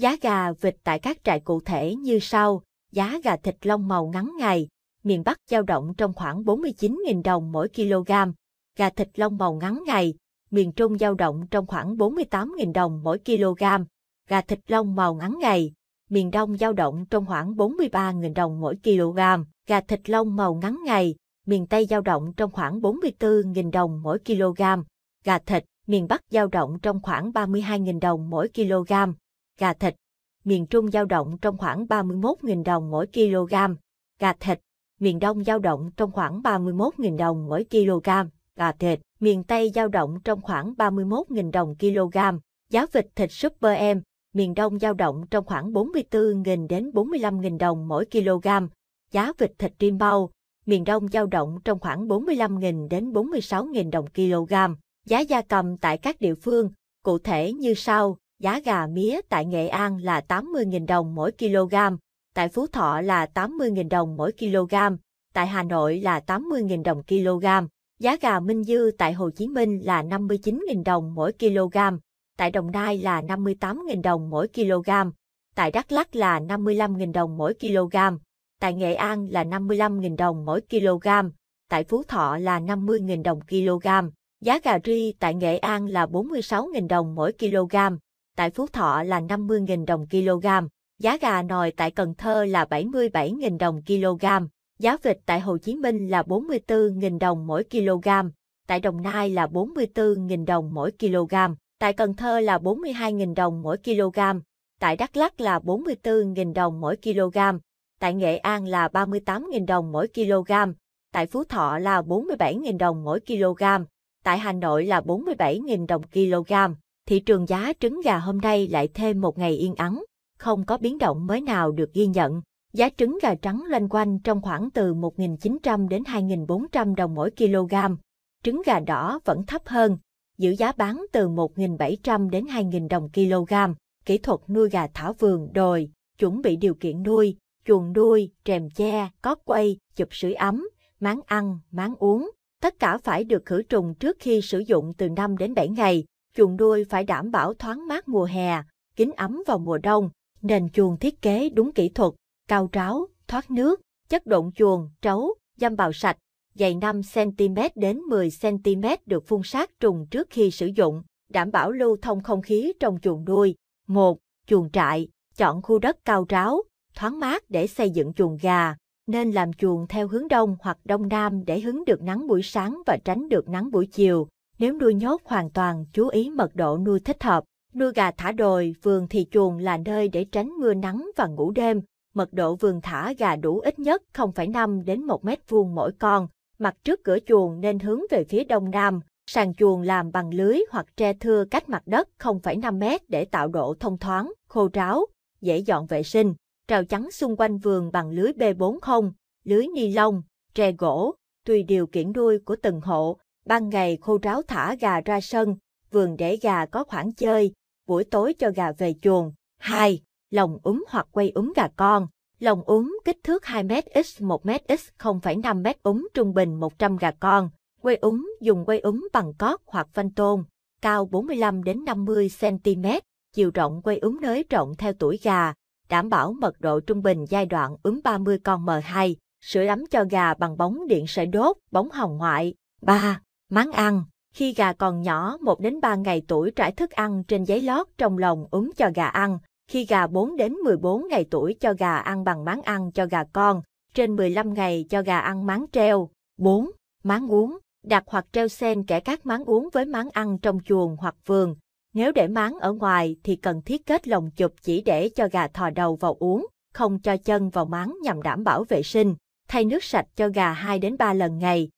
Giá gà vịt tại các trại cụ thể như sau, giá gà thịt lông màu ngắn ngày, miền Bắc dao động trong khoảng 49.000 đồng mỗi kg, gà thịt lông màu ngắn ngày, miền Trung dao động trong khoảng 48.000 đồng mỗi kg, gà thịt lông màu ngắn ngày, miền Đông dao động trong khoảng 43.000 đồng mỗi kg, gà thịt lông màu ngắn ngày, miền Tây dao động trong khoảng 44.000 đồng mỗi kg, gà thịt, miền Bắc dao động trong khoảng 32.000 đồng mỗi kg, gà thịt, miền Trung giao động trong khoảng 31.000 đồng mỗi kg, gà thịt, miền Đông giao động trong khoảng 31.000 đồng mỗi kg, gà thịt, miền Tây giao động trong khoảng 31.000 đồng kg, giá vịt thịt Super Em, miền Đông giao động trong khoảng 44.000 đến 45.000 đồng mỗi kg, giá vịt thịt rim bao, miền Đông giao động trong khoảng 45.000 đến 46.000 đồng kg, giá gia cầm tại các địa phương, cụ thể như sau giá gà mía tại Nghệ An là 80.000 đồng mỗi kg, tại Phú Thọ là 80.000 đồng mỗi kg, tại Hà Nội là 80.000 đồng kg. Giá gà Minh Dư tại Hồ Chí Minh là 59.000 đồng mỗi kg, tại Đồng Nai là 58.000 đồng mỗi kg, tại Đắk lắc là 55.000 đồng mỗi kg, tại Nghệ An là 55.000 đồng mỗi kg, tại Phú Thọ là 50.000 đồng kg. Giá gà ri tại Nghệ An là 46.000 đồng mỗi kg, tại Phú Thọ là 50.000 đồng kg, giá gà nồi tại Cần Thơ là 77.000 đồng kg, giá vịt tại Hồ Chí Minh là 44.000 đồng mỗi kg, tại Đồng Nai là 44.000 đồng mỗi kg, tại Cần Thơ là 42.000 đồng mỗi kg, tại Đắk Lắk là 44.000 đồng mỗi kg, tại Nghệ An là 38.000 đồng mỗi kg, tại Phú Thọ là 47.000 đồng mỗi kg, tại Hà Nội là 47.000 đồng kg thị trường giá trứng gà hôm nay lại thêm một ngày yên ắng, không có biến động mới nào được ghi nhận. Giá trứng gà trắng loanh quanh trong khoảng từ 1.900 đến 2.400 đồng mỗi kg. Trứng gà đỏ vẫn thấp hơn, giữ giá bán từ 1.700 đến 2.000 đồng kg. Kỹ thuật nuôi gà thảo vườn đồi, chuẩn bị điều kiện nuôi, chuồng nuôi, trèm che, có quay, chụp sưởi ấm, máng ăn, máng uống. Tất cả phải được khử trùng trước khi sử dụng từ 5 đến 7 ngày chuồng nuôi phải đảm bảo thoáng mát mùa hè, kín ấm vào mùa đông, nền chuồng thiết kế đúng kỹ thuật, cao tráo, thoát nước, chất độn chuồng, trấu, dăm bào sạch, dày 5cm đến 10cm được phun sát trùng trước khi sử dụng, đảm bảo lưu thông không khí trong chuồng nuôi. 1. Chuồng trại, chọn khu đất cao tráo, thoáng mát để xây dựng chuồng gà, nên làm chuồng theo hướng đông hoặc đông nam để hứng được nắng buổi sáng và tránh được nắng buổi chiều. Nếu nuôi nhốt hoàn toàn, chú ý mật độ nuôi thích hợp. Nuôi gà thả đồi, vườn thì chuồng là nơi để tránh mưa nắng và ngủ đêm. Mật độ vườn thả gà đủ ít nhất 0,5 đến 1 mét vuông mỗi con. Mặt trước cửa chuồng nên hướng về phía đông nam. Sàn chuồng làm bằng lưới hoặc tre thưa cách mặt đất 0,5 mét để tạo độ thông thoáng, khô ráo, dễ dọn vệ sinh. Rào chắn xung quanh vườn bằng lưới B40, lưới ni lông, tre gỗ, tùy điều kiện nuôi của từng hộ Ban ngày khô ráo thả gà ra sân, vườn để gà có khoảng chơi, buổi tối cho gà về chuồng. 2. Lồng úm hoặc quay úm gà con. Lồng úm kích thước 2m x 1m x 0,5m úm trung bình 100 gà con. Quay úm dùng quay úm bằng cót hoặc phanh tôn, cao 45 đến 50 cm, chiều rộng quay úm nới rộng theo tuổi gà, đảm bảo mật độ trung bình giai đoạn úm 30 con M2, sửa ấm cho gà bằng bóng điện sợi đốt, bóng hồng ngoại. 3. Máng ăn, khi gà còn nhỏ 1 đến 3 ngày tuổi trải thức ăn trên giấy lót trong lòng úng cho gà ăn, khi gà 4 đến 14 ngày tuổi cho gà ăn bằng máng ăn cho gà con, trên 15 ngày cho gà ăn máng treo. 4. Máng uống, đặt hoặc treo sen kẻ các máng uống với máng ăn trong chuồng hoặc vườn. Nếu để máng ở ngoài thì cần thiết kết lồng chụp chỉ để cho gà thò đầu vào uống, không cho chân vào máng nhằm đảm bảo vệ sinh. Thay nước sạch cho gà 2 đến 3 lần ngày,